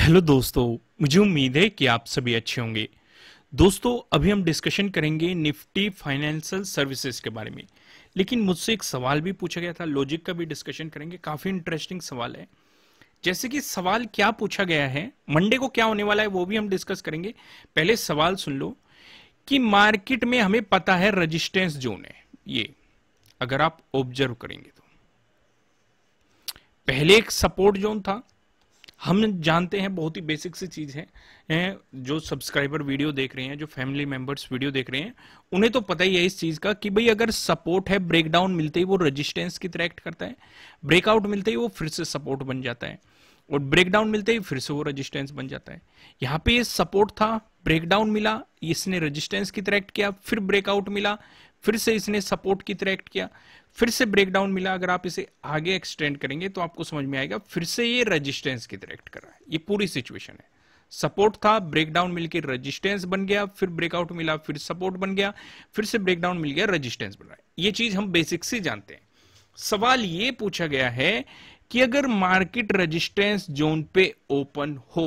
hello दोस्तों मुझे उम्मीद है कि आप सभी अच्छे होंगे दोस्तों अभी हम डिस्कशन करेंगे निफ्टी फाइनेंशियल सर्विसेज के बारे में लेकिन मुझसे एक सवाल भी पूछा गया था लॉजिक का भी डिस्कशन करेंगे काफ़ी इंटरेस्टिंग सवाल है जैसे कि सवाल क्या पूछा गया है मंडे को क्या होने वाला है वो भी हम डिस्कस करेंगे पहले सवाल सुन लो कि मार्केट में हमें पता है रजिस्टेंस जोन है ये अगर आप ऑब्जर्व करेंगे तो पहले एक सपोर्ट जोन था हम जानते हैं बहुत ही बेसिक सी चीज़ है जो सब्सक्राइबर वीडियो देख रहे हैं जो फैमिली मेंबर्स वीडियो देख रहे हैं उन्हें तो पता ही है इस चीज़ का कि भाई अगर सपोर्ट है ब्रेकडाउन मिलते ही वो रेजिस्टेंस की तरह एक्ट करता है ब्रेकआउट मिलते ही वो फिर से सपोर्ट बन जाता है और ब्रेकडाउन मिलते ही फिर से वो रजिस्टेंस बन जाता है यहाँ पे ये सपोर्ट था ब्रेकडाउन मिला इसने रजिस्टेंस की तरह एक्ट किया फिर ब्रेकआउट मिला फिर से इसने सपोर्ट की तरह एक्ट किया फिर से ब्रेकडाउन मिला अगर आप इसे आगे एक्सटेंड करेंगे तो आपको समझ में आएगा फिर से ये रेजिस्टेंस की तरह एक्ट कर रहा है ये पूरी सिचुएशन है सपोर्ट था ब्रेकडाउन मिलकर रेजिस्टेंस बन गया फिर ब्रेकआउट मिला फिर सपोर्ट बन गया फिर से ब्रेकडाउन मिल गया रेजिस्टेंस बन रहा है ये चीज हम बेसिक से जानते हैं सवाल ये पूछा गया है कि अगर मार्केट रेजिस्टेंस जोन पे ओपन हो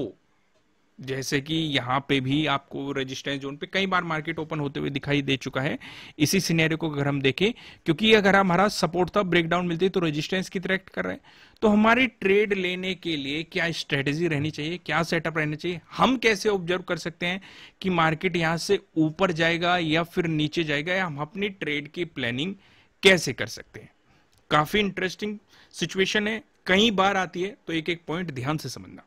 जैसे कि यहाँ पे भी आपको रेजिस्टेंस जोन पे कई बार मार्केट ओपन होते हुए दिखाई दे चुका है इसी सिनेरियो को अगर हम देखें क्योंकि अगर हमारा सपोर्ट था ब्रेकडाउन मिलती है तो रेजिस्टेंस की तरह कर रहे हैं तो हमारी ट्रेड लेने के लिए क्या स्ट्रेटेजी रहनी चाहिए क्या सेटअप रहना चाहिए हम कैसे ऑब्जर्व कर सकते हैं कि मार्केट यहाँ से ऊपर जाएगा या फिर नीचे जाएगा या हम अपनी ट्रेड की प्लानिंग कैसे कर सकते हैं काफी इंटरेस्टिंग सिचुएशन है कई बार आती है तो एक एक पॉइंट ध्यान से समझना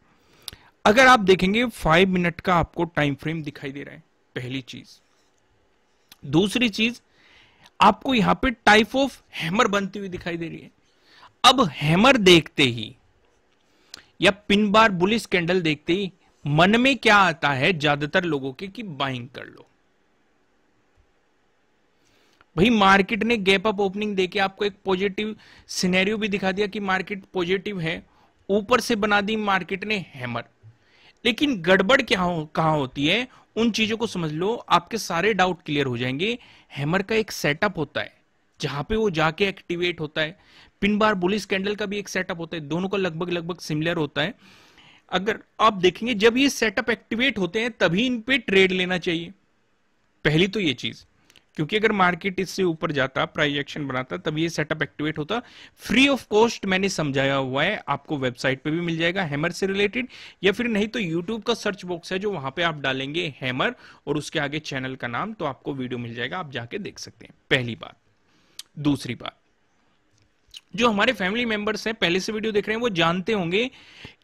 अगर आप देखेंगे फाइव मिनट का आपको टाइम फ्रेम दिखाई दे रहा है पहली चीज दूसरी चीज आपको यहां पे टाइप ऑफ हैमर बनती हुई दिखाई दे रही है अब हैमर देखते ही या पिन बार बुलिस कैंडल देखते ही मन में क्या आता है ज्यादातर लोगों के कि बाइंग कर लो भाई मार्केट ने गैप अप ओपनिंग देके आपको एक पॉजिटिव सिनेरियो भी दिखा दिया कि मार्केट पॉजिटिव है ऊपर से बना दी मार्केट ने हैमर लेकिन गड़बड़ क्या हो कहाँ होती है उन चीजों को समझ लो आपके सारे डाउट क्लियर हो जाएंगे हैमर का एक सेटअप होता है जहां पे वो जाके एक्टिवेट होता है पिन बार बुलिस कैंडल का भी एक सेटअप होता है दोनों का लगभग लगभग सिमिलर होता है अगर आप देखेंगे जब ये सेटअप एक्टिवेट होते हैं तभी इन पे ट्रेड लेना चाहिए पहली तो ये चीज क्योंकि अगर मार्केट इससे ऊपर जाता प्राइस एक्शन बनाता तब ये सेटअप एक्टिवेट होता फ्री ऑफ कॉस्ट मैंने समझाया हुआ है आपको वेबसाइट पे भी मिल जाएगा हैमर से रिलेटेड या फिर नहीं तो यूट्यूब का सर्च बॉक्स है जो वहां पे आप डालेंगे हैमर और उसके आगे चैनल का नाम तो आपको वीडियो मिल जाएगा आप जाके देख सकते हैं पहली बात दूसरी बात जो हमारे फैमिली मेंबर्स हैं पहले से वीडियो देख रहे हैं वो जानते होंगे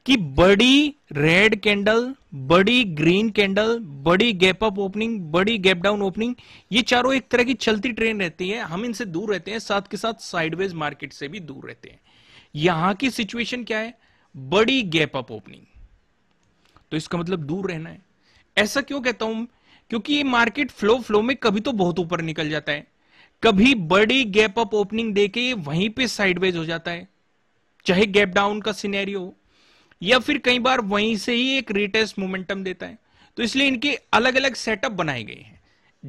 कि बड़ी रेड कैंडल बड़ी ग्रीन कैंडल बड़ी गैप अप ओपनिंग बड़ी गैप डाउन ओपनिंग ये चारों एक तरह की चलती ट्रेन रहती है हम इनसे दूर रहते हैं साथ के साथ साइडवेज मार्केट से भी दूर रहते हैं यहां की सिचुएशन क्या है बड़ी गैप अप ओपनिंग तो इसका मतलब दूर रहना है ऐसा क्यों कहता हूं क्योंकि ये मार्केट फ्लो फ्लो में कभी तो बहुत ऊपर निकल जाता है कभी बड़ी गैप अप ओपनिंग देके वहीं पे साइडवेज हो जाता है चाहे गैप डाउन का सिनेरियो या फिर कई बार वहीं से ही एक रिटेस्ट मोमेंटम देता है तो इसलिए इनके अलग अलग सेटअप बनाए गए हैं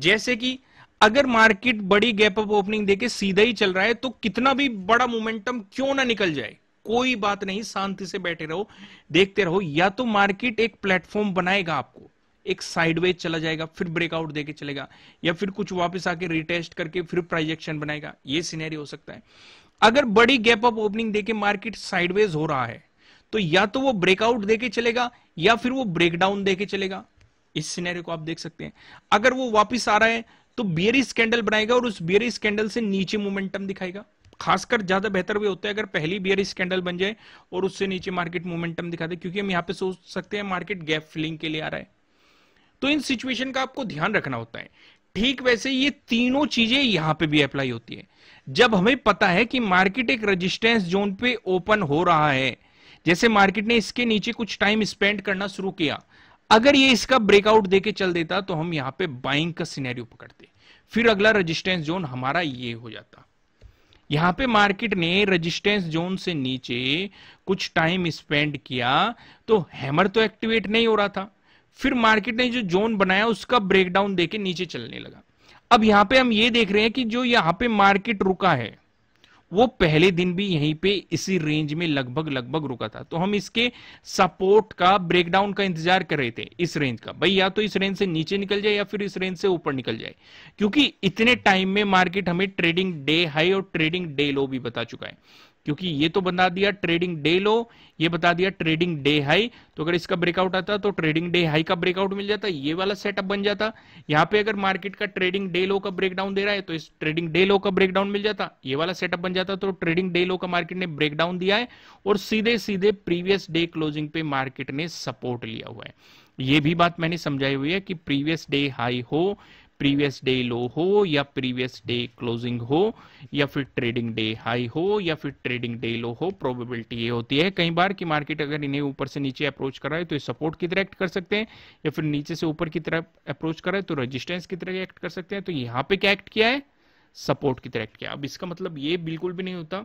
जैसे कि अगर मार्केट बड़ी गैप अप ओपनिंग देके सीधा ही चल रहा है तो कितना भी बड़ा मोमेंटम क्यों ना निकल जाए कोई बात नहीं शांति से बैठे रहो देखते रहो या तो मार्केट एक प्लेटफॉर्म बनाएगा आपको एक साइडवेज चला जाएगा फिर ब्रेकआउट देके चलेगा या फिर कुछ वापस आके रिटेस्ट करके फिर प्राइजेक्शन बनाएगा ये सीनेरी हो सकता है अगर बड़ी गैप अप ओपनिंग देके मार्केट साइडवेज हो रहा है तो या तो वो ब्रेकआउट देके चलेगा या फिर वो ब्रेकडाउन देके चलेगा इस सिनेरियो को आप देख सकते हैं अगर वो वापिस आ रहा है तो बियरी स्कैंडल बनाएगा और उस बियरी स्कैंडल से नीचे मोमेंटम दिखाएगा खासकर ज्यादा बेहतर वे होता है अगर पहली बियर स्कैंडल बन जाए और उससे नीचे मार्केट मोमेंटम दिखा दे क्योंकि हम यहां पे सोच सकते हैं मार्केट गैप फिलिंग के लिए आ रहा है तो इन सिचुएशन का आपको ध्यान रखना होता है ठीक वैसे ये तीनों चीजें यहां पे भी अप्लाई होती है जब हमें पता है कि मार्केट एक रजिस्टेंस जोन पे ओपन हो रहा है जैसे मार्केट ने इसके नीचे कुछ टाइम स्पेंड करना शुरू किया अगर ये इसका ब्रेकआउट देके चल देता तो हम यहां पे बाइंग का सिनेरियो पकड़ते फिर अगला रेजिस्टेंस जोन हमारा ये हो जाता यहां पे मार्केट ने रेजिस्टेंस जोन से नीचे कुछ टाइम स्पेंड किया तो हैमर तो एक्टिवेट नहीं हो रहा था फिर मार्केट ने जो जोन बनाया उसका ब्रेकडाउन देके नीचे चलने लगा अब यहां पे हम ये देख रहे हैं कि जो यहां पे मार्केट रुका है वो पहले दिन भी यहीं पे इसी रेंज में लगभग लगभग रुका था तो हम इसके सपोर्ट का ब्रेकडाउन का इंतजार कर रहे थे इस रेंज का भाई या तो इस रेंज से नीचे निकल जाए या फिर इस रेंज से ऊपर निकल जाए क्योंकि इतने टाइम में मार्केट हमें ट्रेडिंग डे हाई और ट्रेडिंग डे लो भी बता चुका है क्योंकि ये तो बता दिया ट्रेडिंग डे लो ये बता दिया ट्रेडिंग डे हाई तो अगर इसका ब्रेकआउट आता तो ट्रेडिंग डे हाई का ब्रेकआउट मिल जाता ये वाला सेटअप बन जाता यहाँ पे अगर मार्केट का ट्रेडिंग डे लो का ब्रेकडाउन दे रहा है तो इस ट्रेडिंग डे लो का ब्रेकडाउन मिल जाता ये वाला सेटअप बन जाता तो ट्रेडिंग डे लो का मार्केट ने ब्रेकडाउन दिया है और सीधे सीधे प्रीवियस डे क्लोजिंग पे मार्केट ने सपोर्ट लिया हुआ है ये भी बात मैंने समझाई हुई है कि प्रीवियस डे हाई हो प्रीवियस डे लो हो या प्रीवियस डे क्लोजिंग हो या फिर ट्रेडिंग डे हाई हो या फिर ट्रेडिंग डे लो हो प्रोबेबिलिटी ये होती है कई बार कि मार्केट अगर इन्हें ऊपर से नीचे अप्रोच कर रहा है तो ये सपोर्ट की तरह एक्ट कर सकते हैं या फिर नीचे से ऊपर की तरफ अप्रोच कर रहा है तो रजिस्टेंस की तरह एक्ट कर सकते हैं तो यहाँ पे क्या एक्ट किया है सपोर्ट की तरह एक्ट किया अब इसका मतलब ये बिल्कुल भी नहीं होता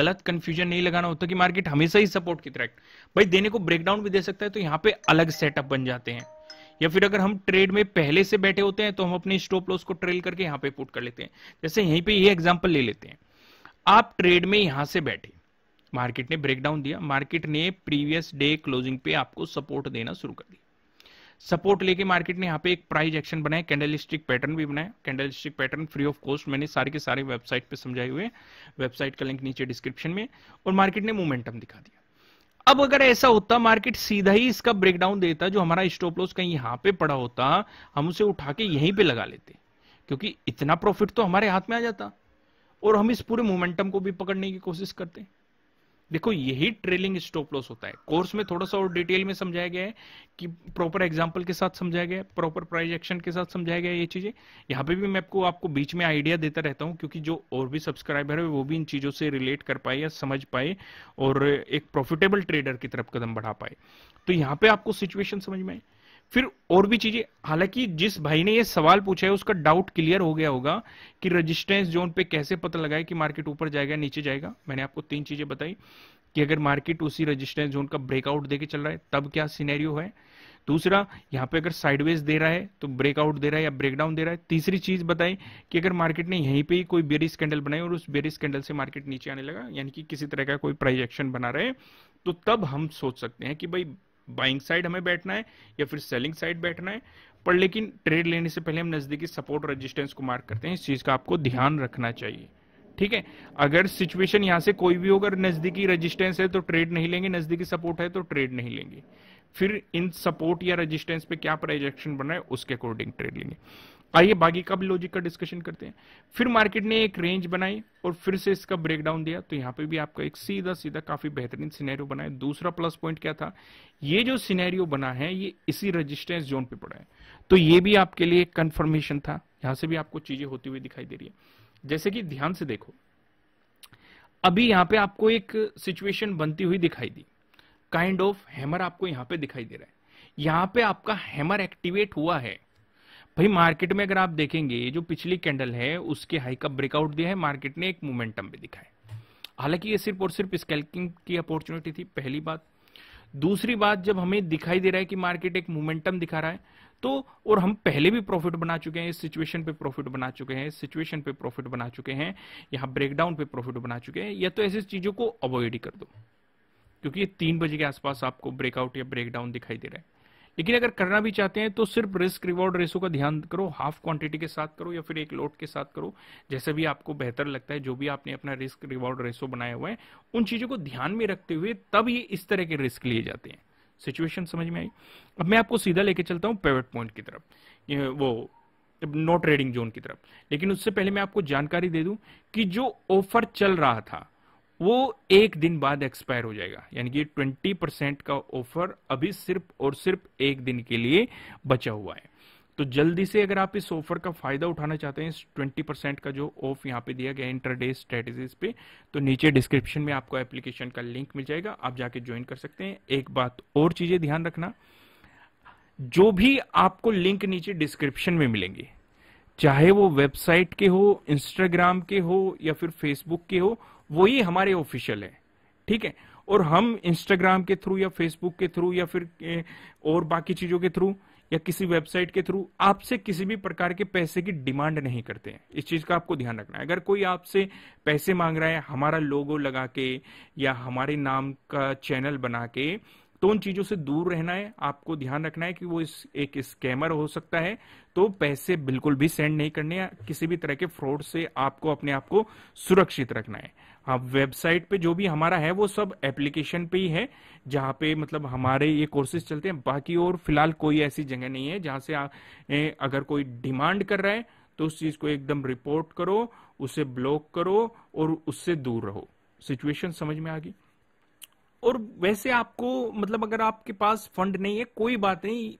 गलत कंफ्यूजन नहीं लगाना होता कि मार्केट हमेशा ही सपोर्ट की तरह भाई देने को ब्रेकडाउन भी दे सकता है तो यहाँ पे अलग सेटअप बन जाते हैं या फिर अगर हम ट्रेड में पहले से बैठे होते हैं तो हम अपने स्टॉप लॉस को ट्रेल करके यहां पे पुट कर लेते हैं जैसे यहीं पे ये एग्जांपल ले लेते हैं आप ट्रेड में यहां से बैठे मार्केट ने ब्रेकडाउन दिया मार्केट ने प्रीवियस डे क्लोजिंग पे आपको सपोर्ट देना शुरू कर दिया सपोर्ट लेके मार्केट ने यहाँ पे एक प्राइस एक्शन बनाया कैंडलिस्टिक पैटर्न भी बनाया candlestick pattern free of cost मैंने सारे के सारे वेबसाइट पे समझाए हुए वेबसाइट का लिंक नीचे डिस्क्रिप्शन में और मार्केट ने मोमेंटम दिखा दिया अब अगर ऐसा होता मार्केट सीधा ही इसका ब्रेकडाउन देता जो हमारा स्टॉप लॉस कहीं यहां पे पड़ा होता हम उसे उठा के यहीं पे लगा लेते क्योंकि इतना प्रॉफिट तो हमारे हाथ में आ जाता और हम इस पूरे मोमेंटम को भी पकड़ने की कोशिश करते हैं देखो यही ट्रेलिंग स्टॉप लॉस होता है कोर्स में थोड़ा सा और डिटेल में समझाया गया है कि प्रॉपर एग्जाम्पल के साथ समझाया गया प्रॉपर प्राइज एक्शन के साथ समझाया गया ये चीजें यहाँ पे भी मैं आपको आपको बीच में आइडिया देता रहता हूँ क्योंकि जो और भी सब्सक्राइबर है वो भी इन चीजों से रिलेट कर पाए या समझ पाए और एक प्रॉफिटेबल ट्रेडर की तरफ कदम बढ़ा पाए तो यहाँ पे आपको सिचुएशन समझ में आई फिर और भी चीजें हालांकि जिस भाई ने ये सवाल पूछा है उसका डाउट क्लियर हो गया होगा कि रजिस्टेंस जोन पे कैसे पता लगाए कि मार्केट ऊपर जाएगा नीचे जाएगा मैंने आपको तीन चीजें बताई कि अगर मार्केट उसी रजिस्टेंस जोन का ब्रेकआउट देके चल रहा है तब क्या सिनेरियो है दूसरा यहाँ पे अगर साइडवेज दे रहा है तो ब्रेकआउट दे रहा है या ब्रेकडाउन दे रहा है तीसरी चीज बताएं कि अगर मार्केट ने यहीं पे ही कोई बेरिस कैंडल बनाई और उस बेरिस कैंडल से मार्केट नीचे आने लगा यानी कि किसी तरह का कोई प्राइज एक्शन बना रहे तो तब हम सोच सकते हैं कि भाई बाइंग साइड हमें बैठना है या फिर सेलिंग साइड बैठना है पर लेकिन ट्रेड लेने से पहले हम नज़दीकी सपोर्ट रेजिस्टेंस को मार्क करते हैं इस चीज़ का आपको ध्यान रखना चाहिए ठीक है अगर सिचुएशन यहां से कोई भी अगर नज़दीकी रजिस्टेंस है तो ट्रेड नहीं लेंगे नज़दीकी सपोर्ट है तो ट्रेड नहीं लेंगे फिर इन सपोर्ट या रजिस्टेंस पे क्या प्रोजेक्शन बना है उसके अकॉर्डिंग ट्रेड लेंगे आइए बाकी का भी लॉजिक का डिस्कशन करते हैं फिर मार्केट ने एक रेंज बनाई और फिर से इसका ब्रेकडाउन दिया तो यहाँ पे भी आपका एक सीधा सीधा काफी बेहतरीन सिनेरियो बना है दूसरा प्लस पॉइंट क्या था ये जो सिनेरियो बना है ये इसी रेजिस्टेंस जोन पे पड़ा है तो ये भी आपके लिए कंफर्मेशन था यहां से भी आपको चीजें होती हुई दिखाई दे रही है जैसे कि ध्यान से देखो अभी यहाँ पे आपको एक सिचुएशन बनती हुई दिखाई दी काइंड ऑफ हैमर आपको यहाँ पे दिखाई दे रहा है यहाँ पे आपका हैमर एक्टिवेट हुआ है भाई मार्केट में अगर आप देखेंगे ये जो पिछली कैंडल है उसके हाई का ब्रेकआउट दिया है मार्केट ने एक मोमेंटम भी दिखाया हालांकि ये सिर्फ और सिर्फ स्कैल्किंग की अपॉर्चुनिटी थी पहली बात दूसरी बात जब हमें दिखाई दे रहा है कि मार्केट एक मोमेंटम दिखा रहा है तो और हम पहले भी प्रॉफिट बना चुके हैं इस सिचुएशन पे प्रॉफिट बना चुके हैं इस सिचुएशन पे प्रॉफिट बना चुके हैं यहाँ ब्रेकडाउन पे प्रॉफिट बना चुके हैं या तो ऐसी चीजों को अवॉइड ही कर दो क्योंकि ये तीन बजे के आसपास आपको ब्रेकआउट या ब्रेकडाउन दिखाई दे रहा है लेकिन अगर करना भी चाहते हैं तो सिर्फ रिस्क रिवॉर्ड रेसो का ध्यान करो हाफ क्वांटिटी के साथ करो या फिर एक लोट के साथ करो जैसे भी आपको बेहतर लगता है जो भी आपने अपना रिस्क रिवॉर्ड रेसो बनाए हुए हैं उन चीजों को ध्यान में रखते हुए तब ये इस तरह के रिस्क लिए जाते हैं सिचुएशन समझ में आई अब मैं आपको सीधा लेके चलता हूँ पेवेट पॉइंट की तरफ वो नो ट्रेडिंग जोन की तरफ लेकिन उससे पहले मैं आपको जानकारी दे दूं कि जो ऑफर चल रहा था वो एक दिन बाद एक्सपायर हो जाएगा यानी कि ट्वेंटी परसेंट का ऑफर अभी सिर्फ और सिर्फ एक दिन के लिए बचा हुआ है तो जल्दी से अगर आप इस ऑफर का फायदा उठाना चाहते हैं इस ट्वेंटी परसेंट का जो ऑफ यहाँ पे दिया गया इंटरडे स्ट्रेटेजीज पे तो नीचे डिस्क्रिप्शन में आपको एप्लीकेशन का लिंक मिल जाएगा आप जाके ज्वाइन कर सकते हैं एक बात और चीजें ध्यान रखना जो भी आपको लिंक नीचे डिस्क्रिप्शन में मिलेंगे चाहे वो वेबसाइट के हो इंस्टाग्राम के हो या फिर फेसबुक के हो वही हमारे ऑफिशियल है ठीक है और हम इंस्टाग्राम के थ्रू या फेसबुक के थ्रू या फिर और बाकी चीजों के थ्रू या किसी वेबसाइट के थ्रू आपसे किसी भी प्रकार के पैसे की डिमांड नहीं करते हैं इस चीज का आपको ध्यान रखना है अगर कोई आपसे पैसे मांग रहा है हमारा लोगो लगा के या हमारे नाम का चैनल बना के तो उन चीजों से दूर रहना है आपको ध्यान रखना है कि वो इस एक स्कैमर हो सकता है तो पैसे बिल्कुल भी सेंड नहीं करने हैं किसी भी तरह के फ्रॉड से आपको अपने आप को सुरक्षित रखना है हाँ वेबसाइट पे जो भी हमारा है वो सब एप्लीकेशन पे ही है जहाँ पे मतलब हमारे ये कोर्सेज चलते हैं बाकी और फिलहाल कोई ऐसी जगह नहीं है जहाँ से आ, अगर कोई डिमांड कर रहा है तो उस चीज़ को एकदम रिपोर्ट करो उसे ब्लॉक करो और उससे दूर रहो सिचुएशन समझ में आ गई और वैसे आपको मतलब अगर आपके पास फंड नहीं है कोई बात नहीं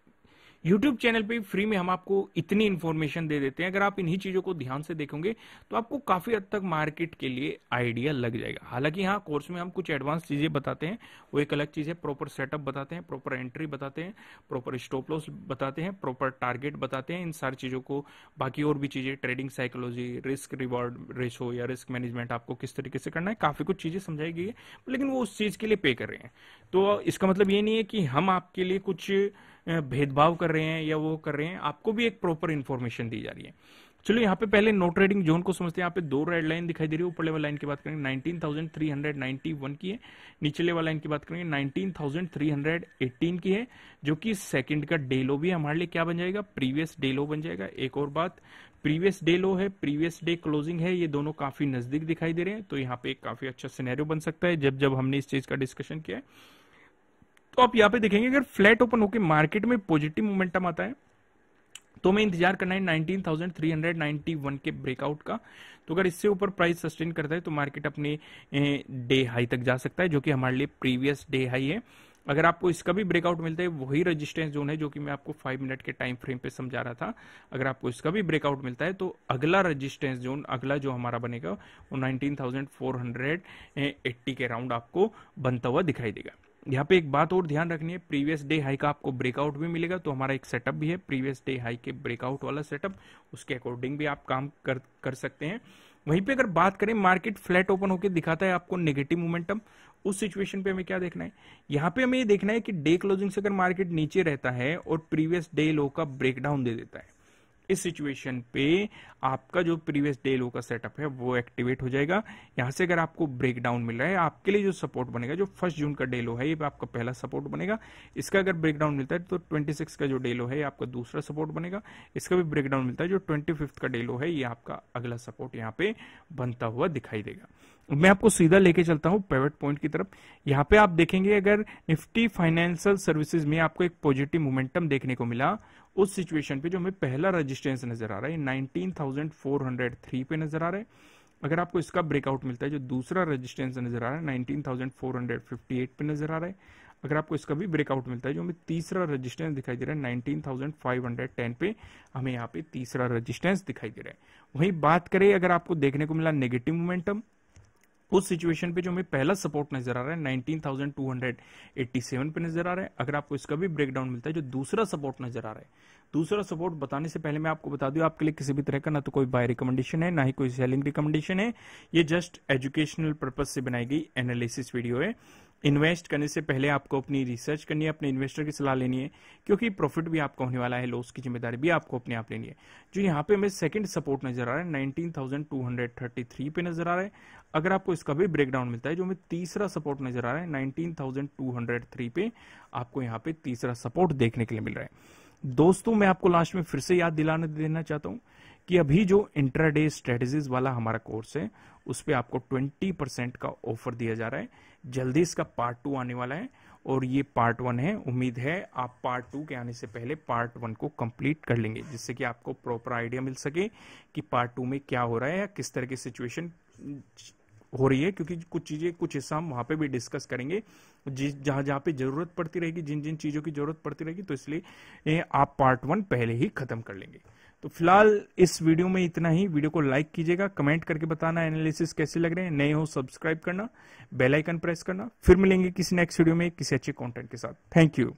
यूट्यूब चैनल पे फ्री में हम आपको इतनी इन्फॉर्मेशन दे देते हैं अगर आप इन्हीं चीजों को ध्यान से देखोगे तो आपको काफी हद तक मार्केट के लिए आइडिया लग जाएगा हालांकि हाँ कोर्स में हम कुछ एडवांस चीजें बताते हैं वो एक अलग चीज है प्रॉपर सेटअप बताते हैं प्रॉपर एंट्री बताते हैं प्रॉपर स्टॉप लॉस बताते हैं प्रॉपर टारगेट बताते हैं इन सारी चीजों को बाकी और भी चीजें trading psychology risk reward ratio या रिस्क मैनेजमेंट आपको किस तरीके से करना है काफी कुछ चीजें समझाई गई है लेकिन वो उस चीज के लिए पे कर रहे हैं तो इसका मतलब ये नहीं है कि हम आपके लिए कुछ भेदभाव कर रहे हैं या वो कर रहे हैं आपको भी एक प्रॉपर इन्फॉर्मेशन दी जा रही है चलो यहाँ पे पहले नो ट्रेडिंग जोन को समझते हैं यहाँ पे दो रेड लाइन दिखाई दे रही है ऊपर लेवल लाइन की बात करेंगे 19,391 की है नीचे लेवल लाइन की बात करेंगे 19,318 की है जो कि सेकंड का डे लो भी है हमारे लिए क्या बन जाएगा प्रीवियस डे लो बन जाएगा एक और बात प्रीवियस डे लो है प्रीवियस डे क्लोजिंग है ये दोनों काफी नजदीक दिखाई दे रहे हैं तो यहाँ पे एक काफी अच्छा सिनेरियो बन सकता है जब जब हमने इस चीज का डिस्कशन किया है तो आप यहाँ पे देखेंगे अगर फ्लैट ओपन होकर मार्केट में पॉजिटिव मोमेंटम आता है तो हमें इंतजार करना है 19,391 के ब्रेकआउट का तो अगर इससे ऊपर प्राइस सस्टेन करता है तो मार्केट अपने डे हाई तक जा सकता है जो कि हमारे लिए प्रीवियस डे हाई है अगर आपको इसका भी ब्रेकआउट मिलता है वही रजिस्टेंस जोन है जो कि मैं आपको फाइव मिनट के टाइम फ्रेम पे समझा रहा था अगर आपको इसका भी ब्रेकआउट मिलता है तो अगला रजिस्टेंस जोन अगला जो हमारा बनेगा वो नाइनटीन के राउंड आपको बनता हुआ दिखाई देगा यहाँ पे एक बात और ध्यान रखनी है प्रीवियस डे हाई का आपको ब्रेकआउट भी मिलेगा तो हमारा एक सेटअप भी है प्रीवियस डे हाई के ब्रेकआउट वाला सेटअप उसके अकॉर्डिंग भी आप काम कर कर सकते हैं वहीं पे अगर बात करें मार्केट फ्लैट ओपन होकर दिखाता है आपको नेगेटिव मोमेंटम उस सिचुएशन पे हमें क्या देखना है यहाँ पे हमें ये देखना है कि डे क्लोजिंग से अगर मार्केट नीचे रहता है और प्रीवियस डे लो का ब्रेकडाउन दे देता है इस सिचुएशन पे आपका जो प्रीवियस डे लो का सेटअप है वो एक्टिवेट हो जाएगा यहां से अगर आपको ब्रेक डाउन मिल रहा है आपके लिए जो सपोर्ट बनेगा जो फर्स्ट जून का डे लो है ये आपका पहला सपोर्ट बनेगा इसका अगर ब्रेक डाउन मिलता है तो ट्वेंटी सिक्स का जो डे लो है ये आपका दूसरा सपोर्ट बनेगा इसका भी ब्रेक डाउन मिलता है जो ट्वेंटी फिफ्थ का डे लो है ये आपका अगला सपोर्ट यहाँ पे बनता हुआ दिखाई देगा मैं आपको सीधा लेके चलता हूँ पेवेट पॉइंट की तरफ यहाँ पे आप देखेंगे अगर निफ्टी फाइनेंशियल सर्विसेज में आपको एक पॉजिटिव मोमेंटम देखने को मिला उस सिचुएशन पे जो हमें पहला रजिस्ट्रेंस नजर आ रहा है nineteen thousand four hundred three पे नजर आ रहा है अगर आपको इसका ब्रेकआउट मिलता है जो दूसरा रजिस्टेंस नजर आ रहा है nineteen thousand four hundred fifty eight पे नजर आ रहा है अगर आपको इसका भी ब्रेकआउट मिलता है जो हमें तीसरा रजिस्टेंस दिखाई दे रहा है nineteen thousand five hundred ten पे हमें यहाँ पे तीसरा रजिस्टेंस दिखाई दे रहा है वहीं बात करें अगर आपको देखने को मिला नेगेटिव मोमेंटम उस सिचुएशन पे जो हमें पहला सपोर्ट नजर आ रहा है 19,287 पे नजर आ रहा है अगर आपको इसका भी ब्रेकडाउन मिलता है जो दूसरा सपोर्ट नजर आ रहा है दूसरा सपोर्ट बताने से पहले मैं आपको बता दूं आपके लिए किसी भी तरह का ना तो कोई बाय रिकमेंडेशन है ना ही कोई सेलिंग रिकमेंडेशन है ये जस्ट एजुकेशनल पर्पज से बनाई गई एनालिसिस वीडियो है इन्वेस्ट करने से पहले आपको अपनी रिसर्च करनी है अपने इन्वेस्टर की सलाह लेनी है क्योंकि प्रॉफिट भी आपका होने वाला है लॉस की जिम्मेदारी भी आपको अपने आप लेनी है जो यहाँ पे हमें सेकंड सपोर्ट नजर आ रहा है 19,233 पे नजर आ रहा है अगर आपको इसका भी ब्रेकडाउन मिलता है जो हमें तीसरा सपोर्ट नजर आ रहा है नाइनटीन पे आपको यहाँ पे तीसरा सपोर्ट देखने के लिए मिल रहा है दोस्तों मैं आपको लास्ट में फिर से याद दिलाने देना चाहता हूँ कि अभी जो इंटरडे स्ट्रेटेजीज वाला हमारा कोर्स है उस पर आपको ट्वेंटी परसेंट का ऑफर दिया जा रहा है जल्दी इसका पार्ट टू आने वाला है और ये पार्ट वन है उम्मीद है आप पार्ट टू के आने से पहले पार्ट वन को कंप्लीट कर लेंगे जिससे कि आपको प्रॉपर आइडिया मिल सके कि पार्ट टू में क्या हो रहा है या किस तरह की सिचुएशन हो रही है क्योंकि कुछ चीज़ें कुछ हिस्सा हम वहां पे भी डिस्कस करेंगे जिस जहां जहां पे ज़रूरत पड़ती रहेगी जिन जिन चीज़ों की ज़रूरत पड़ती रहेगी तो इसलिए आप पार्ट वन पहले ही ख़त्म कर लेंगे तो फिलहाल इस वीडियो में इतना ही वीडियो को लाइक कीजिएगा कमेंट करके बताना एनालिसिस कैसे लग रहे हैं नए हो सब्सक्राइब करना बेल आइकन प्रेस करना फिर मिलेंगे किसी नेक्स्ट वीडियो में किसी अच्छे कंटेंट के साथ थैंक यू